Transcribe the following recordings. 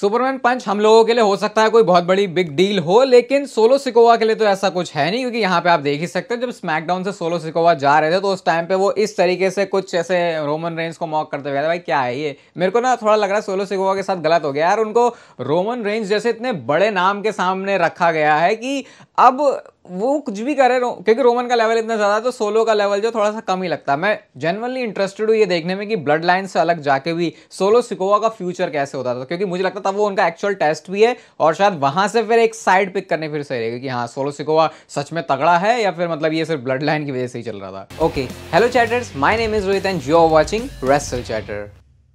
Superman पंच हम लोगों के लिए हो सकता है कोई बहुत बड़ी बिग डील हो लेकिन सोलो सिकोवा के लिए तो ऐसा कुछ है नहीं क्योंकि यहाँ पे आप देख ही सकते हैं जब स्मैकडाउन से सोलो सिकोवा जा रहे थे तो उस टाइम पे वो इस तरीके से कुछ ऐसे रोमन रेंज को मॉक करते हुए भाई क्या है ये मेरे को ना थोड़ा लग रहा है सोलो सिकोवा के साथ गलत हो गया यार उनको रोमन रेंज जैसे इतने बड़े नाम के सामने रखा गया है कि अब वो कुछ भी करे क्योंकि रोमन का लेवल इतना ज़्यादा तो सोलो का लेवल जो थोड़ा सा कम ही लगता है मैं जनरली इंटरेस्टेड हूँ ये देखने में कि ब्लड लाइन से अलग जाके भी सोलो सिकोवा का फ्यूचर कैसे होता था तो क्योंकि मुझे लगता था वो उनका एक्चुअल टेस्ट भी है और शायद वहां से फिर एक साइड पिक करने फिर सही रहेगा कि हाँ सोलो सिकोवा सच में तगड़ा है या फिर मतलब ये सिर्फ ब्लड लाइन की वजह से ही चल रहा था okay hello chatters my name is Rohit and you are watching wrestle chatter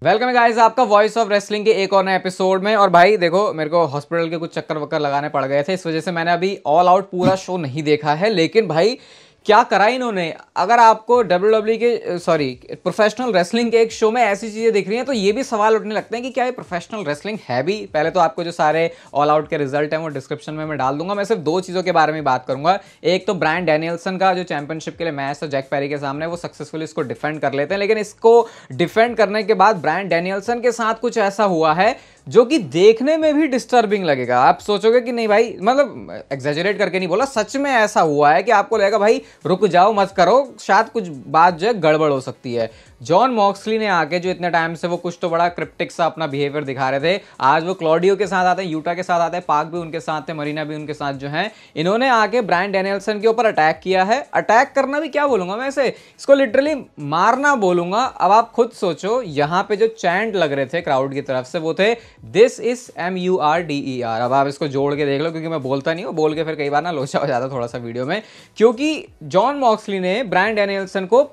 welcome guys आपका वॉइस ऑफ रेसलिंग के एक और नए एपिसोड में और भाई देखो मेरे को हॉस्पिटल के कुछ चक्कर वक्कर लगाने पड़ गए थे इस वजह से मैंने अभी ऑल आउट पूरा शो नहीं देखा है लेकिन भाई क्या करा इन्होंने अगर आपको डब्ल्यू डब्ल्यू e के सॉरी प्रोफेशनल रेसलिंग के एक शो में ऐसी चीज़ें दिख रही हैं तो ये भी सवाल उठने लगते हैं कि क्या ये प्रोफेशनल रेसलिंग है भी पहले तो आपको जो सारे ऑल आउट के रिजल्ट हैं वो डिस्क्रिप्शन में मैं डाल दूंगा मैं सिर्फ दो चीज़ों के बारे में बात करूंगा एक तो ब्रांड डैनियल्सन का जो चैंपियनशिप के लिए मैच था जैक पैरी के सामने वो सक्सेसफुली इसको डिफेंड कर लेते हैं लेकिन इसको डिफेंड करने के बाद ब्रांड डैनियलसन के साथ कुछ ऐसा हुआ है जो कि देखने में भी डिस्टर्बिंग लगेगा आप सोचोगे कि नहीं भाई मतलब एग्जेजरेट करके नहीं बोला सच में ऐसा हुआ है कि आपको लगेगा भाई रुक जाओ मत करो शायद कुछ बात जो है गड़बड़ हो सकती है जॉन मॉक्सली ने आके जो इतने टाइम से वो कुछ तो बड़ा क्रिप्टिक सा अपना बिहेवियर दिखा रहे थे आज वो क्लॉडियो के साथ आते हैं यूटा के साथ आते हैं पार्क भी उनके साथ थे मरीना भी उनके साथ जो है इन्होंने आके ब्रायन डेनियल्सन के ऊपर अटैक किया है अटैक करना भी क्या बोलूंगा मैं इसे इसको लिटरली मारना बोलूंगा अब आप खुद सोचो यहाँ पे जो चैंट लग रहे थे क्राउड की तरफ से वो थे this is M U R D E R अब आप इसको जोड़ के देख लो क्योंकि मैं बोलता नहीं हूँ बोल के फिर कई बार ना लोचा हो जाता थोड़ा सा वीडियो में क्योंकि जॉन मॉक्सली ने ब्रायन डेनियल्सन को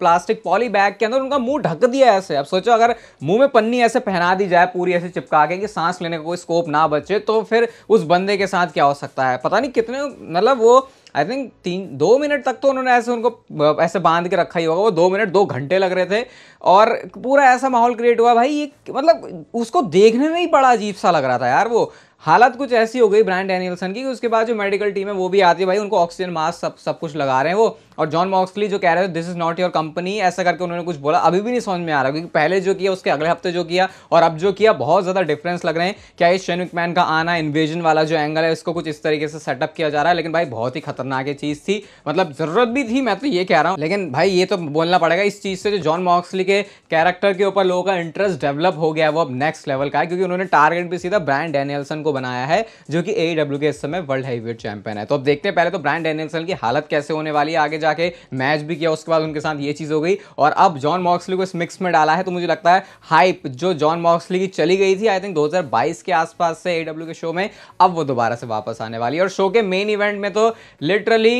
प्लास्टिक पॉली बैग के अंदर अगर उनका मुंह ढक दिया ऐसे अब सोचो अगर मुंह में पन्नी ऐसे पहना दी जाए पूरी ऐसे चिपका के कि सांस लेने का कोई स्कोप ना बचे तो फिर उस बंदे के साथ क्या हो सकता है पता नहीं कितने मतलब वो आई थिंक तीन दो मिनट तक तो उन्होंने ऐसे उनको ऐसे बांध के रखा ही होगा वो दो मिनट दो घंटे लग रहे थे और पूरा ऐसा माहौल क्रिएट हुआ भाई ये मतलब उसको देखने में ही बड़ा अजीब सा लग रहा था यार वो हालत कुछ ऐसी हो गई ब्रांड डैनियलसन की कि उसके बाद जो मेडिकल टीम है वो भी आती है भाई उनको ऑक्सीजन मास्क सब सब कुछ लगा रहे हैं वो और जॉन मॉक्सली जो कह रहे थे this is not your company ऐसा करके उन्होंने कुछ बोला अभी भी नहीं समझ में आ रहा क्योंकि पहले जो किया उसके अगले हफ्ते जो किया और अब जो किया बहुत ज़्यादा डिफरेंस लग रहे हैं क्या इस शेन मैन का आना इन्वेजन वाला जो एंगल है इसको कुछ इस तरीके से सेटअप किया जा रहा है लेकिन भाई बहुत ही खतरनाक चीज़ थी मतलब ज़रूरत भी थी मैं तो ये कह रहा हूँ लेकिन भाई ये तो बोलना पड़ेगा इस चीज़ से जो जॉन मॉक्सली के कैरेक्टर के ऊपर लोगों का इंटरेस्ट डेवलप हो गया वो अब नेक्स्ट लेवल का है क्योंकि उन्होंने टारगेट भी सीधा ब्रांड डेनियलसन को बनाया है जो कि ए e के इस समय वर्ल्ड हैवीवेट चैंपियन है तो अब देखते हैं पहले तो ब्रांड डेनियलसन की हालत कैसे होने वाली है आगे जा जाके मैच भी किया उसके बाद उनके साथ ये चीज़ हो गई और अब जॉन मॉक्सली को इस मिक्स में डाला है तो मुझे लगता है हाइप जो जॉन मॉक्सली की चली गई थी आई थिंक 2022 के आसपास से एडब्ल्यू के शो में अब वो दोबारा से वापस आने वाली है और शो के मेन इवेंट में तो लिटरली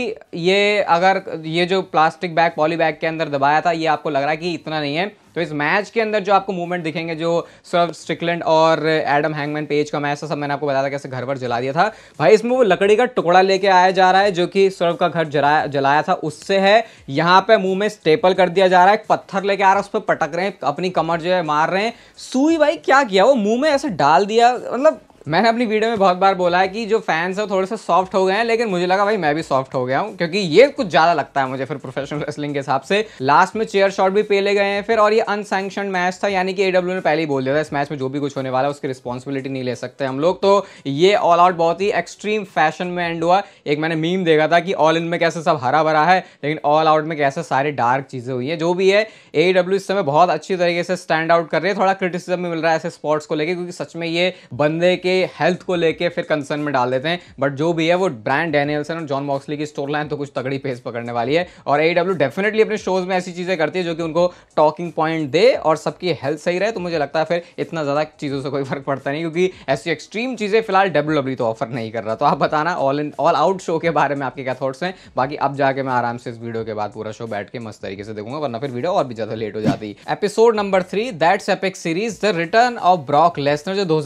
ये अगर ये जो प्लास्टिक बैग पॉली बैग के अंदर दबाया था ये आपको लग रहा है कि इतना नहीं है तो इस मैच के अंदर जो आपको मूवमेंट दिखेंगे जो सर्व स्ट्रिकलैंड और एडम हैंगमैन पेज का मैच था सब मैंने आपको बताया था कैसे घर पर जला दिया था भाई इसमें वो लकड़ी का टुकड़ा लेके आया जा रहा है जो कि सर्व का घर जलाया जलाया था उससे है यहाँ पे मुंह में स्टेपल कर दिया जा रहा है पत्थर लेके आ रहा है उस पर पटक रहे हैं अपनी कमर जो है मार रहे हैं सुई भाई क्या किया वो मुंह में ऐसे डाल दिया मतलब मैंने अपनी वीडियो में बहुत बार बोला है कि जो फैंस है थोड़े से सॉफ्ट हो गए हैं लेकिन मुझे लगा भाई मैं भी सॉफ्ट हो गया हूँ क्योंकि ये कुछ ज़्यादा लगता है मुझे फिर प्रोफेशनल रेसलिंग के हिसाब से लास्ट में चेयर शॉट भी पेले गए हैं फिर और ये अनसैक्शन मैच था यानी कि एडब्ल्यू ने पहले ही बोल दिया था इस मैच में जो भी कुछ होने वाला है उसकी रिस्पॉन्सिबिलिटी नहीं ले सकते हम लोग तो ये ऑल आउट बहुत ही एक्सट्रीम फैशन में एंड हुआ एक मैंने मीम देखा था कि ऑल इन में कैसे सब हरा भरा है लेकिन ऑल आउट में कैसे सारे डार्क चीज़ें हुई है जो भी है ए इस समय बहुत अच्छी तरीके से स्टैंड आउट कर रही है थोड़ा क्रिटिसिज्म भी मिल रहा है ऐसे स्पोर्ट्स को लेकर क्योंकि सच में ये बंदे के हेल्थ को लेके फिर कंसर्न में डाल देते हैं बट जो भी है वो ब्रांड डैनियल्सन और जॉन मॉक्सली की स्टोर लाइन तो कुछ तगड़ी पेस पकड़ने वाली है और ए डब्ल्यू डेफिनेटली अपने शोज में ऐसी चीज़ें करती है जो कि उनको टॉकिंग पॉइंट दे और सबकी हेल्थ सही रहे तो मुझे लगता है फिर इतना ज़्यादा चीज़ों से कोई फर्क पड़ता नहीं क्योंकि ऐसी एक्सट्रीम चीज़ें फिलहाल डब्ल्यू e तो ऑफर नहीं कर रहा तो आप बताना all in all out show के बारे में आपके क्या थॉट्स हैं बाकी अब जाके मैं आराम से इस वीडियो के बाद पूरा शो बैठ के मस्त तरीके से देखूंगा वरना फिर वीडियो और भी ज़्यादा लेट हो जाती episode number three that's epic series the return of Brock Lesnar जो दो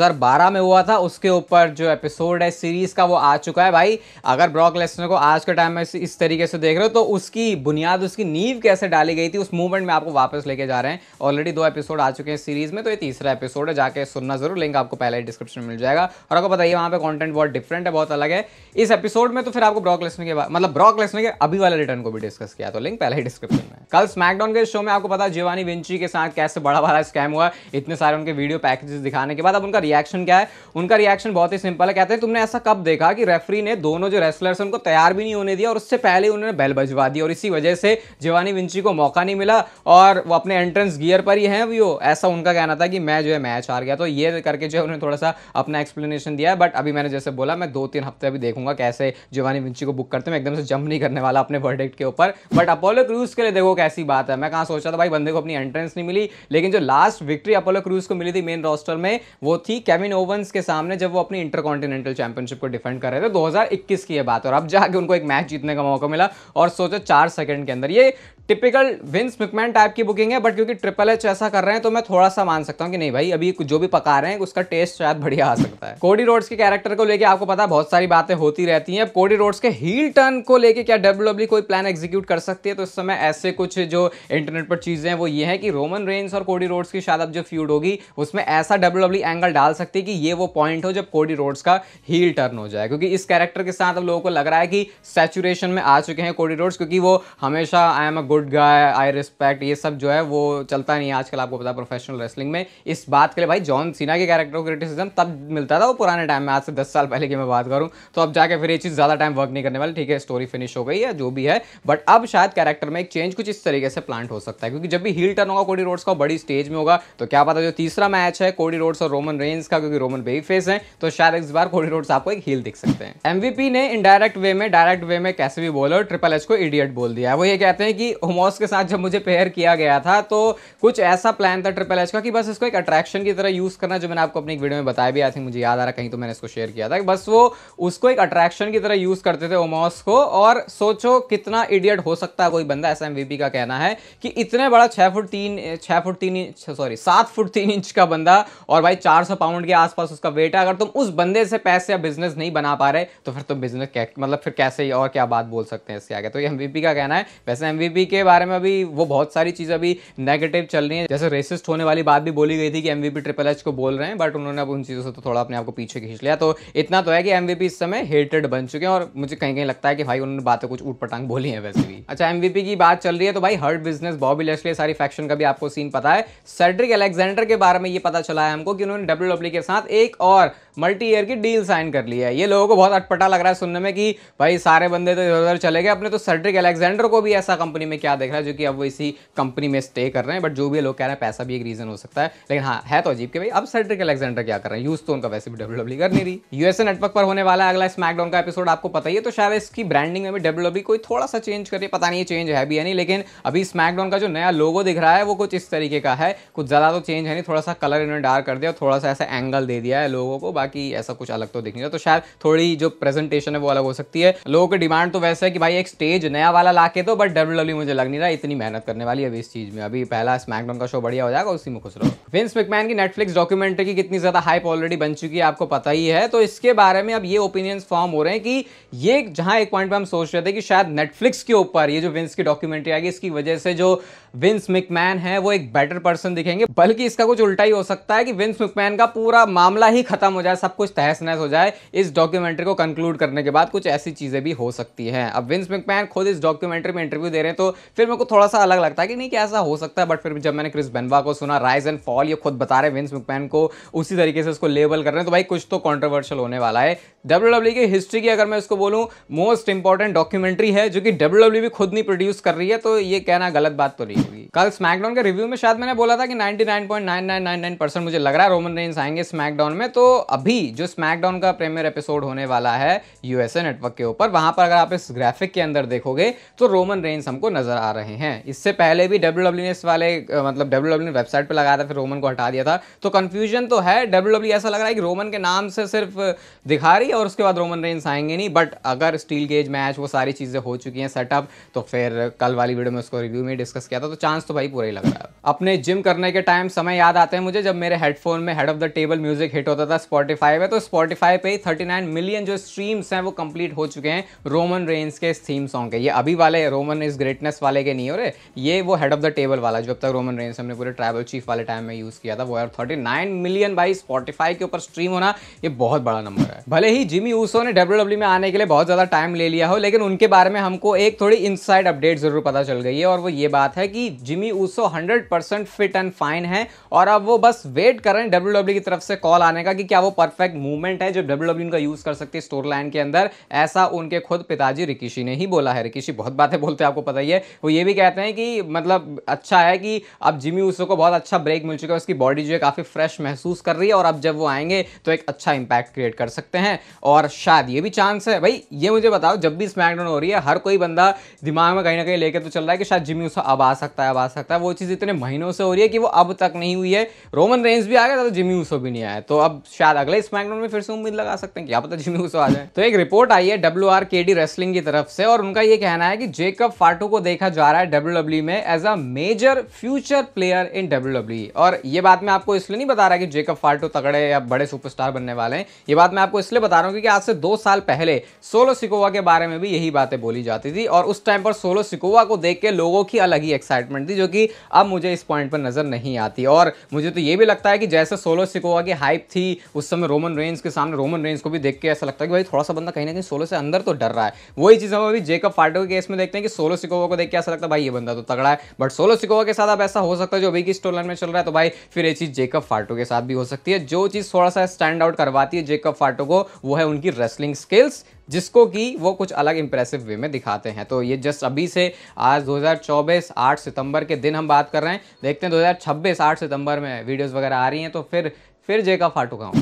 में हुआ था था उसके ऊपर जो एपिसोड है सीरीज़ का वो आ चुका है भाई अगर ब्रॉक लेसनर को आज के टाइम में इस तरीके से देख रहे हो तो उसकी बुनियाद उसकी नींव कैसे डाली गई थी उस मूवमेंट में आपको वापस लेके जा रहे हैं ऑलरेडी दो एपिसोड आ चुके हैं सीरीज़ में तो ये तीसरा एपिसोड है जाके सुनना जरूर लिंक आपको पहले ही डिस्क्रिप्शन में मिल जाएगा और आपको बताइए वहाँ पर कॉन्टेंट बहुत डिफरेंट है बहुत अलग है इस एपिसोड में तो फिर आपको ब्रॉक लेसनर के मतलब ब्रॉक लेसनर के अभी वाले रिटर्न को भी डिस्कस किया तो लिंक पहले ही डिस्क्रिप्शन में कल स्मैकडाउन के शो में आपको पता जीवानी विंची के साथ कैसे बड़ा बड़ा स्कैम हुआ इतने सारे उनके वीडियो पैकेजेस दिखाने के बाद अब उनका रिएक्शन क्या है उनका रिएक्शन बहुत ही सिंपल है कहते हैं तुमने ऐसा कब देखा कि रेफरी ने दोनों जो रेसलर्स उनको तैयार भी नहीं होने दिया और उससे पहले उन्होंने बैल बजवा दी और इसी वजह से जिवानी विंची को मौका नहीं मिला और वो अपने एंट्रेंस गियर पर ही हैं वो ऐसा उनका कहना था कि मैं जो है मैच हार गया तो ये करके जो है उन्होंने थोड़ा सा अपना एक्सप्लेनेशन दिया बट अभी मैंने जैसे बोला मैं दो तीन हफ्ते अभी देखूंगा कैसे जिवानी विंची को बुक करते हैं एकदम से जम नहीं करने वाला अपने प्रोडक्ट के ऊपर बट अपोलो क्रूज के लिए देखो कैसी बात है मैं कहाँ सोचा था भाई बंदे को अपनी एंट्रेंस नहीं मिली लेकिन जो लास्ट विक्ट्री अपोलो क्रूज को मिली थी मेन रोस्टर में वो थी केविन ओवंस के साथ सामने जब वो अपनी इंटरकॉन्टिनेंटल चैंपियनशिप को डिफेंड कर रहे थे 2021 की ये बात और अब जाके उनको एक मैच जीतने का मौका मिला और सोचो चार सेकंड के अंदर ये टिपिकल विंस मिकमैन टाइप की बुकिंग है बट क्योंकि ट्रिपल एच ऐसा कर रहे हैं तो मैं थोड़ा सा मान सकता हूँ कि नहीं भाई अभी जो भी पका रहे हैं उसका टेस्ट शायद बढ़िया आ सकता है कोडी रोड्स के कैरेक्टर को लेकर आपको पता है बहुत सारी बातें होती रहती हैं अब कोडी रोड्स के हील टर्न को लेकर क्या डब्ल्यू e कोई प्लान एग्जीक्यूट कर सकती है तो इस समय ऐसे कुछ जो इंटरनेट पर चीज़ें हैं वो ये है कि रोमन रेंस और कोडी रोड्स की शायद अब जो फ्यूड होगी उसमें ऐसा डब्ल्यू एंगल e डाल सकती है कि ये वो पॉइंट हो जब कोडी रोड्स का हील टर्न हो जाए क्योंकि इस कैरेक्टर के साथ अब लोगों को लग रहा है कि सेचुरेशन में आ चुके हैं कोडी रोड्स क्योंकि वो हमेशा I am a good guy I respect ये सब जो है वो चलता नहीं आजकल आपको पता प्रोफेशनल रेसलिंग में इस बात के लिए भाई जॉन सीना के कैरेक्टर को क्रिटिसिज्म तब मिलता था वो पुराने टाइम में आज से दस साल पहले की मैं बात करूँ तो अब जाके फिर ये चीज़ ज़्यादा टाइम वर्क नहीं करने वाली ठीक है स्टोरी फिनिश हो गई है जो भी है बट अब शायद कैरेक्टर में एक चेंज कुछ इस तरीके से प्लांट हो सकता है क्योंकि जब भी हील टर्न होगा कोडी रोड्स का बड़ी स्टेज में होगा तो क्या पता जो तीसरा मैच है कोडी रोड्स और रोमन रेंज का क्योंकि रोमन बेफ फेस हैं तो शायद इस बार कोडी रोड्स आपको एक हील दिख सकते हैं एमवीपी ने इनडायरेक्ट वे में डायरेक्ट वे में कैसे भी बोलो ट्रिपल एच को इडियट बोल दिया वो ये कहते हैं कि होमोस के साथ जब मुझे पेयर किया गया था तो कुछ ऐसा प्लान था ट्रिपल एच का कि बस इसको एक अट्रैक्शन की तरह यूज़ करना जो मैंने आपको अपनी वीडियो में बताया भी आई थिंक मुझे याद आ रहा कहीं तो मैंने इसको शेयर किया था कि बस वो उसको एक अट्रैक्शन की तरह यूज़ करते थे ओमोस को और सोचो कितना इडियट हो सकता है कोई बंदा ऐसा एमवीपी का कहना है कि इतने बड़ा छह फुट तीन छह फुट तीन इंच सॉरी सात फुट तीन इंच का बंदा और भाई चार सौ पाउंड के आसपास उसका वेट बेटा अगर तुम उस बंदे से पैसे या बिजनेस नहीं बना पा रहे तो फिर तुम बिजनेस मतलब फिर कैसे और क्या बात बोल सकते हैं इससे आगे तो ये एमवीपी का कहना है वैसे एमवीपी के बारे में अभी वो बहुत सारी चीजें अभी नेगेटिव चल रही है जैसे रेसिस्ट होने वाली बात भी बोली गई थी कि एम ट्रिपल एच को बोल रहे हैं बट उन्होंने अब उन चीज़ों से तो थोड़ा अपने आपको पीछे खींच लिया तो इतना तो है कि एम इस समय हेटेड बन चुके हैं और मुझे कहीं कहीं लगता है कि भाई उन्होंने बातें कुछ ऊट बोली है वैसे भी अच्छा एम की बात चल रही है तो भाई हर्ट बिजनेस बॉबी लेस्ले सारी फैक्शन का भी आपको सीन पता है सेड्रिक एलेक्जेंडर के बारे में ये पता चला है हमको कि उन्होंने डब्ल्यू e के साथ एक और और मल्टी ईयर की डील साइन कर ली है ये लोगों को बहुत अटपटा लग रहा है सुनने में कि भाई सारे बंदे तो इधर उधर चले गए अपने तो सर्ट्रिक एलेक्जेंडर को भी ऐसा कंपनी में क्या देख रहा है जो कि अब वो इसी कंपनी में स्टे कर रहे हैं बट जो भी लोग कह रहे हैं पैसा भी एक रीजन हो सकता है लेकिन हाँ है तो अजीब के भाई अब सर्ट्रिक एलेक्जेंडर क्या कर रहे हैं यूज़ तो उनका वैसे भी डब्ल्यू डब्ल्यू e कर नहीं रही यूएसए नेटवर्क पर होने वाला अगला स्मैकडाउन का एपिसोड आपको पता ही है तो शायद इसकी ब्रांडिंग में भी डब्ल्यू डब्ल्यू e कोई थोड़ा सा चेंज करिए पता नहीं चेंज है भी है नहीं लेकिन अभी स्मैकडाउन का जो नया लोगो दिख रहा है वो कुछ इस तरीके का है कुछ ज़्यादा तो चेंज है नहीं थोड़ा सा कलर इन्होंने डार्क कर दिया थोड़ा सा ऐसा एंगल दे दिया है लोगों को बाकी ऐसा कुछ अलग तो दिख नहीं रहा तो शायद थोड़ी जो प्रेजेंटेशन है वो अलग हो सकती है लोगों की डिमांड तो वैसे है कि भाई एक स्टेज नया वाला ला के तो बट डब्ल्यू मुझे लग नहीं रहा इतनी मेहनत करने वाली अभी इस चीज में अभी पहला स्मैकडाउन का शो बढ़िया हो जाएगा उसी में खुश रहो विंस मिकमैन की नेटफ्लिक्स डॉक्यूमेंट्री की कितनी ज्यादा हाइप ऑलरेडी बन चुकी है आपको पता ही है तो इसके बारे में अब ये ओपिनियन फॉर्म हो रहे हैं कि ये जहां एक पॉइंट पर हम सोच रहे थे कि शायद नेटफ्लिक्स के ऊपर ये जो विंस की डॉक्यूमेंट्री आएगी इसकी वजह से जो विंस मिकमैन है वो एक बेटर पर्सन दिखेंगे बल्कि इसका कुछ उल्टा ही हो सकता है कि विंस मिकमैन का पूरा मामला ही खत्म हो जाए सब कुछ तहस नहस हो जाए इस डॉक्यूमेंट्री को कंक्लूड करने के बाद कुछ ऐसी चीज़ें भी हो सकती हैं अब विंस मिकमैन खुद इस डॉक्यूमेंट्री में इंटरव्यू दे रहे हैं तो फिर मेरे को थोड़ा सा अलग लगता है कि नहीं कैसा हो सकता है बट फिर जब मैंने क्रिस बनवा को सुना राइज एंड फॉल ये खुद बता रहे हैं विंस मिकमैन को उसी तरीके से उसको लेबल कर रहे हैं तो भाई कुछ तो कॉन्ट्रोवर्शियल होने वाला है डब्ल्यू e की हिस्ट्री की अगर मैं उसको बोलूँ मोस्ट इंपॉर्टेंट डॉक्यूमेंट्री है जो कि डब्ल्यू e भी खुद नहीं प्रोड्यूस कर रही है तो ये कहना गलत बात तो नहीं होगी कल स्मैकडाउन के रिव्यू में शायद मैंने बोला था कि 99.9999 परसेंट मुझे लग रहा है रोमन रेंस आएंगे स्मैकडाउन में तो अभी जो स्मैकडाउन का प्रीमियर एपिसोड होने वाला है यूएसए नेटवर्क के ऊपर वहां पर अगर आप इस ग्राफिक के अंदर देखोगे तो रोमन रेंस हमको नजर आ रहे हैं इससे पहले भी डब्ल्यू वाले मतलब डब्ल्यू वेबसाइट पर लगाया था फिर रोमन को हटा दिया था तो कन्फ्यूजन तो है डब्ल्यू e ऐसा लग रहा है कि रोमन के नाम से सिर्फ दिखा रही है और उसके बाद रोमन रेंस आएंगे नहीं बट अगर स्टील गेज मैच वो सारी चीज़ें हो चुकी हैं सेटअप तो फिर कल वाली वीडियो में उसको रिव्यू में डिस्कस किया था तो तो चांस तो भाई पूरा ही लग रहा है अपने जिम करने के टाइम समय याद आते हैं मुझे जब मेरे हेडफोन में head of the table music hit होता था स्पॉटिफाई में तो स्पॉटिफाई पे थर्टी नाइन मिलियन जो स्ट्रीम्स हैं वो कंप्लीट हो चुके हैं रोमन रेंज के थीम सॉन्ग के ये अभी वाले रोमन इज ग्रेटनेस वाले के नहीं हो रहे ये वो हेड ऑफ द टेबल वाला जब तक रोमन रेंज हमने पूरे ट्राइबल चीफ वाले टाइम में यूज़ किया था वो थर्टी नाइन मिलियन भाई स्पॉटिफाई के ऊपर स्ट्रीम होना ये बहुत बड़ा नंबर है भले ही जिमी ऊसो ने डब्ल्यू e में आने के लिए बहुत ज़्यादा टाइम ले लिया हो लेकिन उनके बारे में हमको एक थोड़ी इनसाइड अपडेट जरूर पता चल गई है और वो ये बात है कि कि Jimmy Uso 100 percent fit and fine है और अब वो बस वेट कर रहे हैं डब्ल्यू e की तरफ से कॉल आने का कि क्या वो परफेक्ट मूवमेंट है जो डब्ल्यू डब्ल्यू उनका e यूज़ कर सकती है स्टोर लाइन के अंदर ऐसा उनके खुद पिताजी रिकिशी ने ही बोला है रिकिशी बहुत बातें बोलते हैं आपको पता ही है वो ये भी कहते हैं कि मतलब अच्छा है कि अब जिमी ऊसो को बहुत अच्छा ब्रेक मिल चुका है उसकी बॉडी जो है काफ़ी फ्रेश महसूस कर रही है और अब जब वो आएंगे तो एक अच्छा इंपैक्ट क्रिएट कर सकते हैं और शायद ये भी चांस है भाई ये मुझे बताओ जब भी स्मैकडाउन हो रही है हर कोई बंदा दिमाग में कहीं ना कहीं लेकर तो चल रहा है कि शायद जिमी ऊसो अब आ सकता सकता है अब आ सकता है वो चीज़ इतने महीनों से हो रही है कि वो अब तक नहीं हुई है रोमन रेंज भी आ गया था तो जिमी ऊसो भी नहीं आया तो अब शायद अगले स्मैकडाउन में फिर से उम्मीद लगा सकते हैं क्या पता जिमी ऊसो आ जाए तो एक रिपोर्ट आई है डब्ल्यू रेसलिंग की तरफ से और उनका ये कहना है कि जेकब फाटू को देखा जा रहा है डब्ल्यू e में as a major future player in W और ये बात मैं आपको इसलिए नहीं बता रहा कि जेकब फाटू तगड़े या बड़े सुपरस्टार बनने वाले हैं ये बात मैं आपको इसलिए बता रहा हूँ क्योंकि आज से दो साल पहले सोलो सिकोवा के बारे में भी यही बातें बोली जाती थी और उस टाइम पर सोलो सिकोवा को देख के लोगों की अलग ही एक्साइट एक्साइटमेंट थी जो कि अब मुझे इस पॉइंट पर नज़र नहीं आती और मुझे तो ये भी लगता है कि जैसे सोलो सिकोवा की हाइप थी उस समय रोमन रेंज के सामने रोमन रेंज को भी देख के ऐसा लगता है कि भाई थोड़ा सा बंदा कहीं ना कहीं सोलो से अंदर तो डर रहा है वही चीज़ हम अभी जेकब फाटो के केस में देखते हैं कि सोलो सिकोवा को देख के ऐसा लगता है भाई ये बंदा तो तगड़ा है बट सोलो सिकोवा के साथ अब ऐसा हो सकता है जो अभी की स्टोर में चल रहा है तो भाई फिर ये चीज़ जेकब फाटो के साथ भी हो सकती है जो चीज़ थोड़ा सा स्टैंड आउट करवाती है जेकब फाटो को वो है उनकी रेसलिंग स्किल्स जिसको कि वो कुछ अलग इंप्रेसिव वे में दिखाते हैं तो ये जस्ट अभी से आज 2024 8 सितंबर के दिन हम बात कर रहे हैं देखते हैं 2026 8 सितंबर में वीडियोस वगैरह आ रही हैं तो फिर फिर जय का फाटू हूँ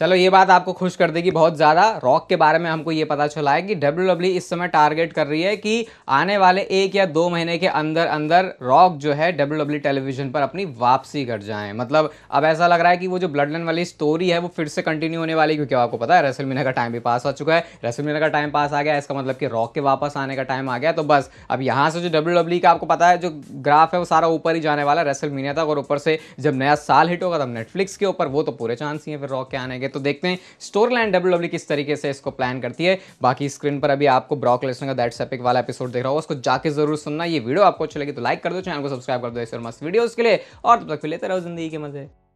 चलो ये बात आपको खुश कर देगी बहुत ज़्यादा रॉक के बारे में हमको ये पता चला है कि डब्ल्यू e इस समय टारगेट कर रही है कि आने वाले एक या दो महीने के अंदर अंदर रॉक जो है डब्ल्यू e टेलीविज़न पर अपनी वापसी कर जाएं मतलब अब ऐसा लग रहा है कि वो जो ब्लड लाइन वाली स्टोरी है वो फिर से कंटिन्यू होने वाली क्योंकि आपको पता है रेसल मीना का टाइम भी पास हो चुका है रेसल मीना का टाइम पास आ गया इसका मतलब कि रॉक के वापस आने का टाइम आ गया तो बस अब यहाँ से जो डब्ल्यू e का आपको पता है जो ग्राफ है वो सारा ऊपर ही जाने वाला है रेसल मीना तक और ऊपर से जब नया साल हिट होगा तब नेटफ्लिक्स के ऊपर वो तो पूरे चांस ही है फिर रॉक के आने के तो देखते हैं स्टोरी लाइन डब्ल्यू डब्ल्यू किस तरीके से इसको प्लान करती है बाकी स्क्रीन पर अभी आपको ब्रॉक लेसन का दैट्स एपिक वाला एपिसोड देख रहा हूँ उसको जाकर जरूर सुनना ये वीडियो आपको अच्छी लगी तो लाइक कर दो चैनल को सब्सक्राइब कर दो ऐसे मस्त वीडियोज़ के लिए और तब तक फिर लेते रहो जिंदगी के मजे